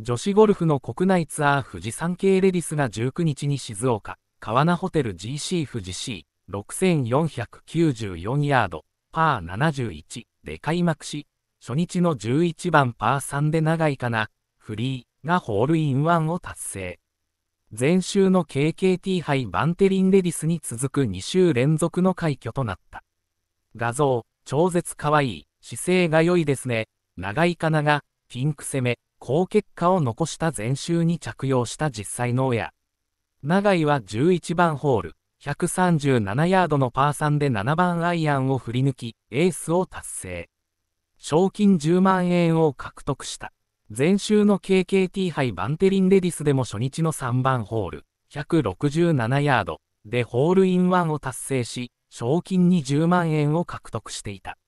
女子ゴルフの国内ツアー富士山系レディスが19日に静岡、川名ホテル GC 富士 C、6494ヤード、パー71で開幕し、初日の11番パー3で長いかな、フリーがホールインワンを達成。前週の KKT 杯バンテリンレディスに続く2週連続の快挙となった。画像、超絶かわいい、姿勢が良いですね。長いかなが、ピンク攻め、好結果を残した前週に着用した実際の親。長井は11番ホール、137ヤードのパー3で7番アイアンを振り抜き、エースを達成。賞金10万円を獲得した。前週の KKT 杯バンテリンレディスでも初日の3番ホール、167ヤードでホールインワンを達成し、賞金20万円を獲得していた。